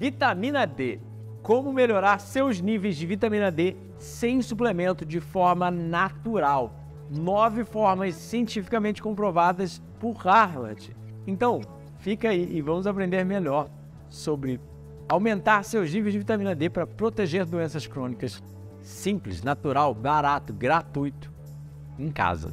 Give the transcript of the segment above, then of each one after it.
Vitamina D. Como melhorar seus níveis de vitamina D sem suplemento de forma natural. Nove formas cientificamente comprovadas por Harvard. Então, fica aí e vamos aprender melhor sobre aumentar seus níveis de vitamina D para proteger doenças crônicas. Simples, natural, barato, gratuito, em casa.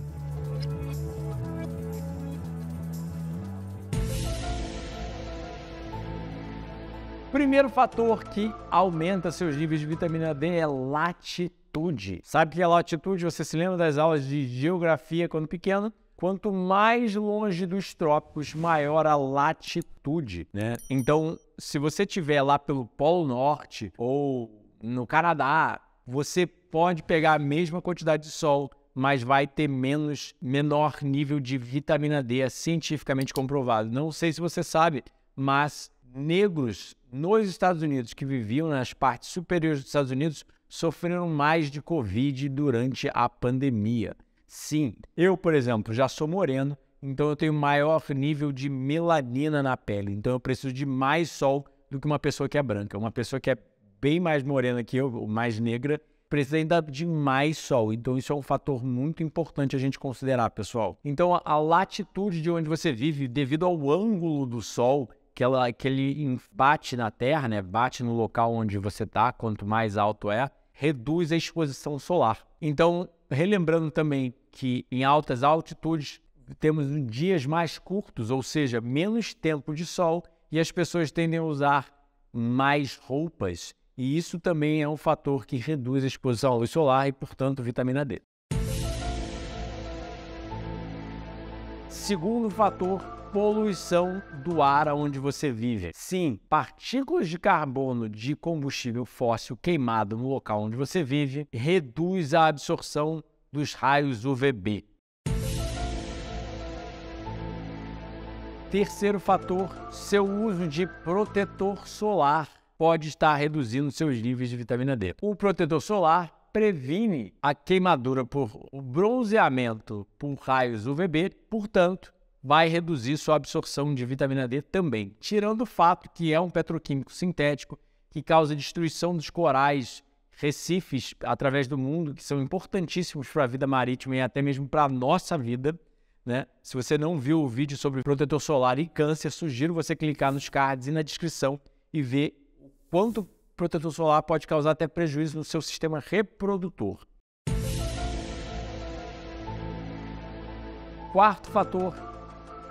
Primeiro fator que aumenta seus níveis de vitamina D é latitude. Sabe o que é latitude? Você se lembra das aulas de geografia quando pequeno? Quanto mais longe dos trópicos, maior a latitude, né? Então, se você estiver lá pelo Polo Norte ou no Canadá, você pode pegar a mesma quantidade de sol, mas vai ter menos, menor nível de vitamina D, é cientificamente comprovado. Não sei se você sabe, mas negros nos Estados Unidos que viviam nas partes superiores dos Estados Unidos sofreram mais de Covid durante a pandemia. Sim, eu, por exemplo, já sou moreno, então eu tenho maior nível de melanina na pele, então eu preciso de mais sol do que uma pessoa que é branca. Uma pessoa que é bem mais morena que eu, ou mais negra, precisa ainda de mais sol. Então, isso é um fator muito importante a gente considerar, pessoal. Então, a latitude de onde você vive, devido ao ângulo do sol, aquela, aquele embate na Terra, né, bate no local onde você está, quanto mais alto é, reduz a exposição solar. Então, relembrando também que em altas altitudes temos dias mais curtos, ou seja, menos tempo de sol, e as pessoas tendem a usar mais roupas, e isso também é um fator que reduz a exposição à luz solar e, portanto, vitamina D. Segundo fator poluição do ar onde você vive. Sim, partículas de carbono de combustível fóssil queimado no local onde você vive reduz a absorção dos raios UVB. Terceiro fator, seu uso de protetor solar pode estar reduzindo seus níveis de vitamina D. O protetor solar previne a queimadura por bronzeamento por raios UVB, portanto, vai reduzir sua absorção de vitamina D também, tirando o fato que é um petroquímico sintético que causa destruição dos corais, recifes através do mundo, que são importantíssimos para a vida marítima e até mesmo para a nossa vida. Né? Se você não viu o vídeo sobre protetor solar e câncer, sugiro você clicar nos cards e na descrição e ver quanto protetor solar pode causar até prejuízo no seu sistema reprodutor. Quarto fator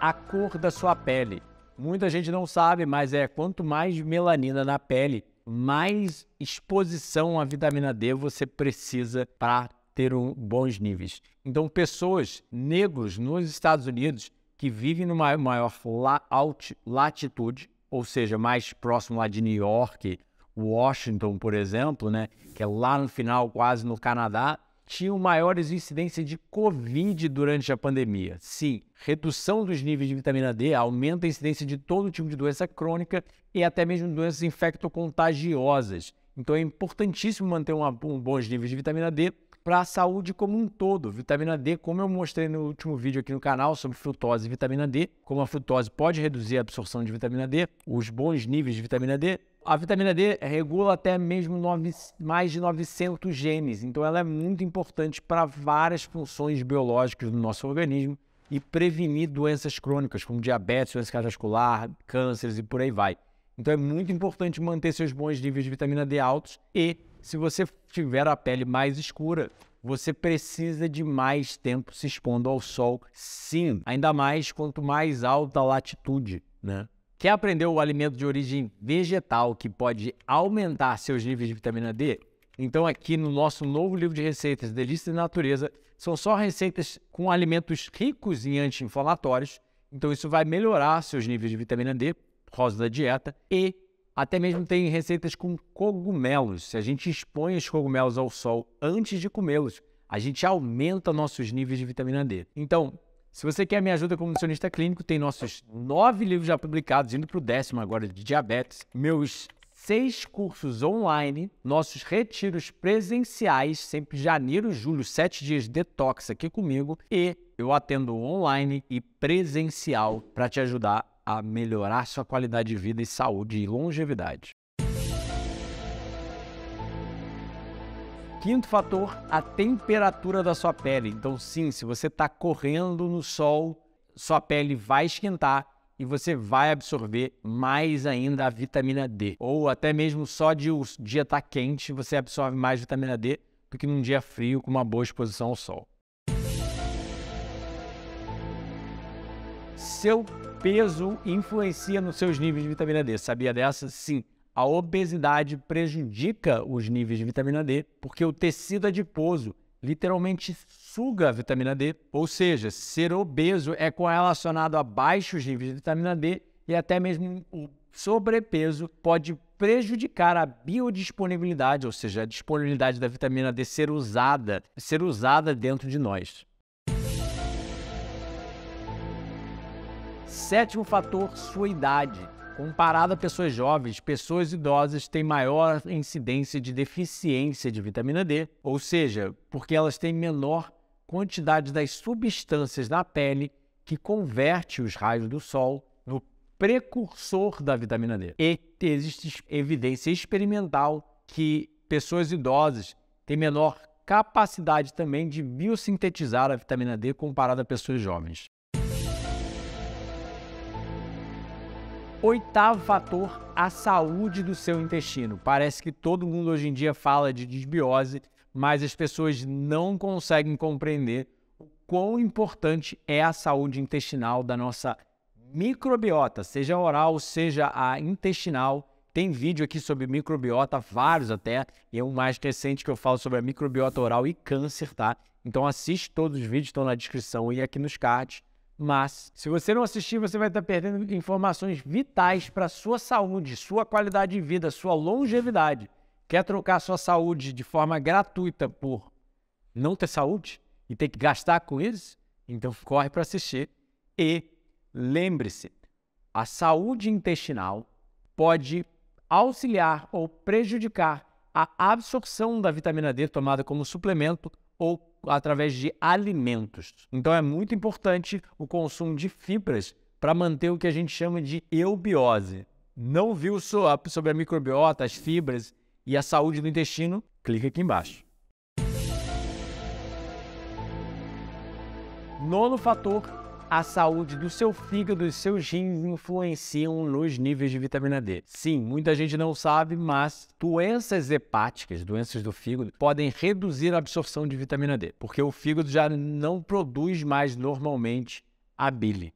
a cor da sua pele. Muita gente não sabe, mas é quanto mais melanina na pele, mais exposição à vitamina D você precisa para ter um, bons níveis. Então, pessoas negros nos Estados Unidos que vivem numa maior la, alt, latitude, ou seja, mais próximo lá de New York, Washington, por exemplo, né, que é lá no final, quase no Canadá, tinham maiores incidências de Covid durante a pandemia. Sim, redução dos níveis de vitamina D aumenta a incidência de todo tipo de doença crônica e até mesmo doenças infectocontagiosas. Então é importantíssimo manter um, um bons níveis de vitamina D para a saúde como um todo. Vitamina D, como eu mostrei no último vídeo aqui no canal sobre frutose e vitamina D, como a frutose pode reduzir a absorção de vitamina D, os bons níveis de vitamina D. A vitamina D regula até mesmo nove, mais de 900 genes, então ela é muito importante para várias funções biológicas do nosso organismo e prevenir doenças crônicas, como diabetes, doença cardiovascular, cânceres e por aí vai. Então é muito importante manter seus bons níveis de vitamina D altos e se você tiver a pele mais escura, você precisa de mais tempo se expondo ao sol, sim. Ainda mais quanto mais alta a latitude, né? Quer aprender o alimento de origem vegetal que pode aumentar seus níveis de vitamina D? Então aqui no nosso novo livro de receitas Delícias da Natureza, são só receitas com alimentos ricos em anti-inflamatórios. Então isso vai melhorar seus níveis de vitamina D por causa da dieta e até mesmo tem receitas com cogumelos. Se a gente expõe os cogumelos ao sol antes de comê-los, a gente aumenta nossos níveis de vitamina D. Então, se você quer me ajuda como nutricionista clínico, tem nossos nove livros já publicados, indo para o décimo agora de diabetes, meus seis cursos online, nossos retiros presenciais, sempre janeiro e julho, sete dias detox aqui comigo, e eu atendo online e presencial para te ajudar a melhorar sua qualidade de vida e saúde e longevidade. Quinto fator, a temperatura da sua pele. Então, sim, se você está correndo no sol, sua pele vai esquentar e você vai absorver mais ainda a vitamina D. Ou até mesmo só de o dia estar tá quente, você absorve mais vitamina D do que num dia frio com uma boa exposição ao sol. Seu peso influencia nos seus níveis de vitamina D. Sabia dessa? Sim. A obesidade prejudica os níveis de vitamina D, porque o tecido adiposo literalmente suga a vitamina D, ou seja, ser obeso é correlacionado a baixos níveis de vitamina D e até mesmo o sobrepeso pode prejudicar a biodisponibilidade, ou seja, a disponibilidade da vitamina D ser usada, ser usada dentro de nós. Sétimo fator, sua idade. Comparado a pessoas jovens, pessoas idosas têm maior incidência de deficiência de vitamina D, ou seja, porque elas têm menor quantidade das substâncias na pele que converte os raios do sol no precursor da vitamina D. E existe evidência experimental que pessoas idosas têm menor capacidade também de biosintetizar a vitamina D comparada a pessoas jovens. Oitavo fator, a saúde do seu intestino. Parece que todo mundo hoje em dia fala de desbiose, mas as pessoas não conseguem compreender o quão importante é a saúde intestinal da nossa microbiota, seja oral, seja a intestinal. Tem vídeo aqui sobre microbiota, vários até, e um é mais recente que eu falo sobre a microbiota oral e câncer, tá? Então assiste todos os vídeos, estão na descrição e aqui nos cards. Mas, se você não assistir, você vai estar tá perdendo informações vitais para sua saúde, sua qualidade de vida, sua longevidade. Quer trocar sua saúde de forma gratuita por não ter saúde e ter que gastar com isso? Então, corre para assistir. E lembre-se: a saúde intestinal pode auxiliar ou prejudicar a absorção da vitamina D tomada como suplemento ou através de alimentos. Então é muito importante o consumo de fibras para manter o que a gente chama de eubiose. Não viu sobre a microbiota, as fibras e a saúde do intestino? Clica aqui embaixo. Nono fator a saúde do seu fígado e seus rins influenciam nos níveis de vitamina D. Sim, muita gente não sabe, mas doenças hepáticas, doenças do fígado, podem reduzir a absorção de vitamina D, porque o fígado já não produz mais normalmente a bile.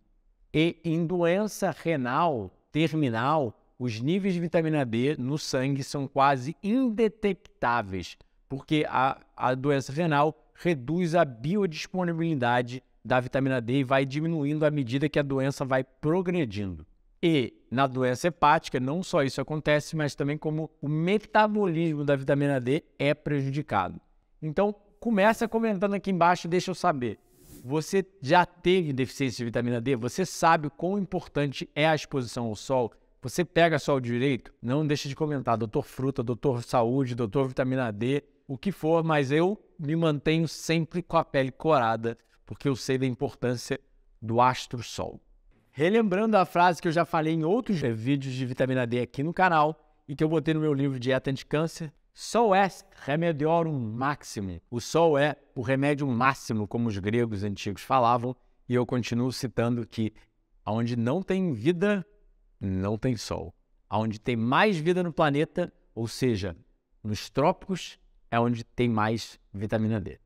E em doença renal terminal, os níveis de vitamina D no sangue são quase indetectáveis, porque a, a doença renal reduz a biodisponibilidade da vitamina D e vai diminuindo à medida que a doença vai progredindo. E na doença hepática, não só isso acontece, mas também como o metabolismo da vitamina D é prejudicado. Então, começa comentando aqui embaixo, deixa eu saber. Você já teve deficiência de vitamina D? Você sabe o quão importante é a exposição ao sol? Você pega sol direito? Não deixa de comentar, doutor Fruta, doutor Saúde, doutor Vitamina D, o que for, mas eu me mantenho sempre com a pele corada porque eu sei da importância do astro-sol. Relembrando a frase que eu já falei em outros vídeos de vitamina D aqui no canal e que eu botei no meu livro Dieta Anticâncer, Sol est é remediorum maximum. O sol é o remédio máximo, como os gregos antigos falavam, e eu continuo citando que aonde não tem vida, não tem sol. Aonde tem mais vida no planeta, ou seja, nos trópicos, é onde tem mais vitamina D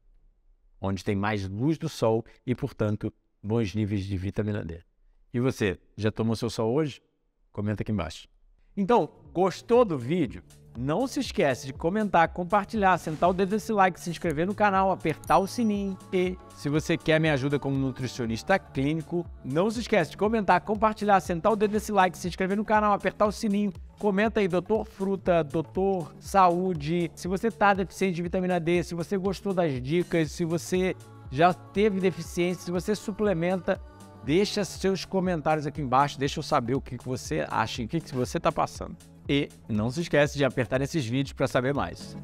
onde tem mais luz do sol e, portanto, bons níveis de vitamina D. E você, já tomou seu sol hoje? Comenta aqui embaixo. Então, gostou do vídeo? Não se esquece de comentar, compartilhar, sentar o dedo nesse like, se inscrever no canal, apertar o sininho. E se você quer minha ajuda como nutricionista clínico, não se esquece de comentar, compartilhar, sentar o dedo nesse like, se inscrever no canal, apertar o sininho Comenta aí, doutor fruta, doutor saúde, se você está deficiente de vitamina D, se você gostou das dicas, se você já teve deficiência, se você suplementa, deixa seus comentários aqui embaixo, deixa eu saber o que você acha, o que você está passando. E não se esquece de apertar nesses vídeos para saber mais.